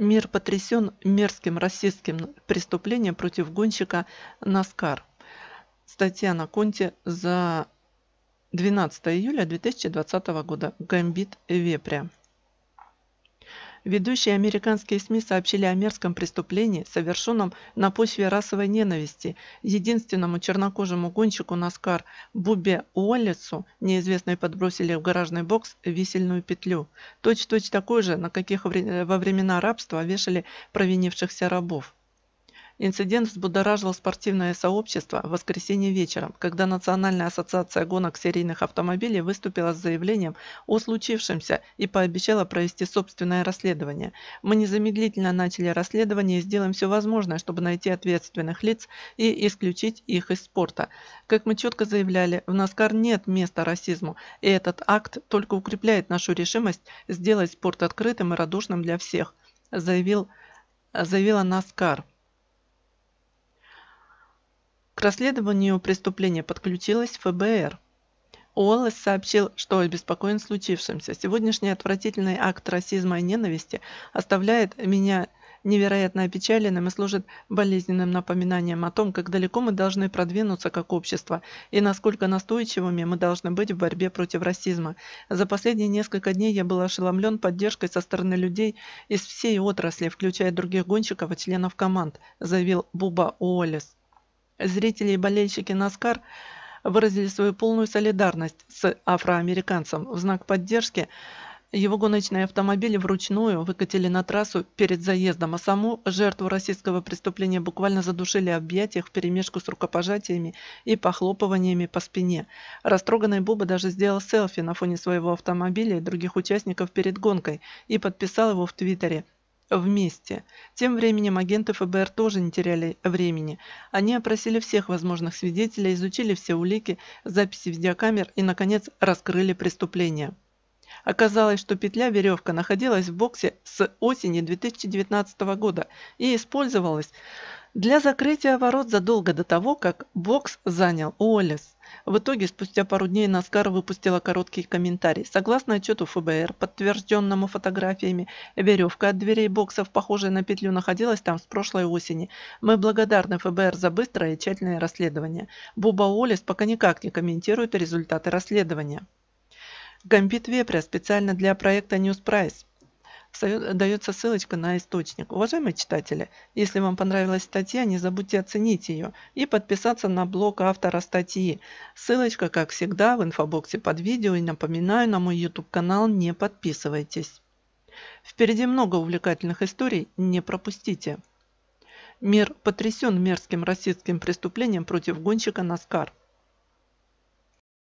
Мир потрясен мерзким расистским преступлением против гонщика Наскар. Статья на конте за 12 июля 2020 года. Гамбит Вепря. Ведущие американские СМИ сообщили о мерзком преступлении, совершенном на почве расовой ненависти единственному чернокожему гонщику Наскар Бубе Уоллесу, неизвестные подбросили в гаражный бокс висельную петлю. Точь-точь такой же, на каких во времена рабства вешали провинившихся рабов. Инцидент взбудоражил спортивное сообщество в воскресенье вечером, когда Национальная ассоциация гонок серийных автомобилей выступила с заявлением о случившемся и пообещала провести собственное расследование. Мы незамедлительно начали расследование и сделаем все возможное, чтобы найти ответственных лиц и исключить их из спорта. Как мы четко заявляли, в Наскар нет места расизму, и этот акт только укрепляет нашу решимость сделать спорт открытым и радушным для всех, заявил, заявила Наскар. К расследованию преступления подключилась ФБР. Уоллес сообщил, что обеспокоен случившимся. «Сегодняшний отвратительный акт расизма и ненависти оставляет меня невероятно опечаленным и служит болезненным напоминанием о том, как далеко мы должны продвинуться как общество и насколько настойчивыми мы должны быть в борьбе против расизма. За последние несколько дней я был ошеломлен поддержкой со стороны людей из всей отрасли, включая других гонщиков и членов команд», заявил Буба Уоллес. Зрители и болельщики Наскар выразили свою полную солидарность с афроамериканцем. В знак поддержки его гоночные автомобили вручную выкатили на трассу перед заездом, а саму жертву российского преступления буквально задушили в объятиях вперемешку с рукопожатиями и похлопываниями по спине. Растроганный Буба даже сделал селфи на фоне своего автомобиля и других участников перед гонкой и подписал его в Твиттере вместе. Тем временем агенты ФБР тоже не теряли времени. Они опросили всех возможных свидетелей, изучили все улики, записи видеокамер и, наконец, раскрыли преступление. Оказалось, что петля веревка находилась в боксе с осени 2019 года и использовалась для закрытия ворот задолго до того, как бокс занял Уоллес. В итоге, спустя пару дней, Наскар выпустила короткий комментарий. Согласно отчету ФБР, подтвержденному фотографиями, веревка от дверей боксов, похожая на петлю, находилась там с прошлой осени. Мы благодарны ФБР за быстрое и тщательное расследование. Буба Уоллес пока никак не комментирует результаты расследования. Гамбит Вепря специально для проекта News Price дается ссылочка на источник. Уважаемые читатели, если вам понравилась статья, не забудьте оценить ее и подписаться на блог автора статьи. Ссылочка, как всегда, в инфобоксе под видео. И напоминаю, на мой YouTube-канал не подписывайтесь. Впереди много увлекательных историй, не пропустите. Мир потрясен мерзким российским преступлением против гонщика Наскар.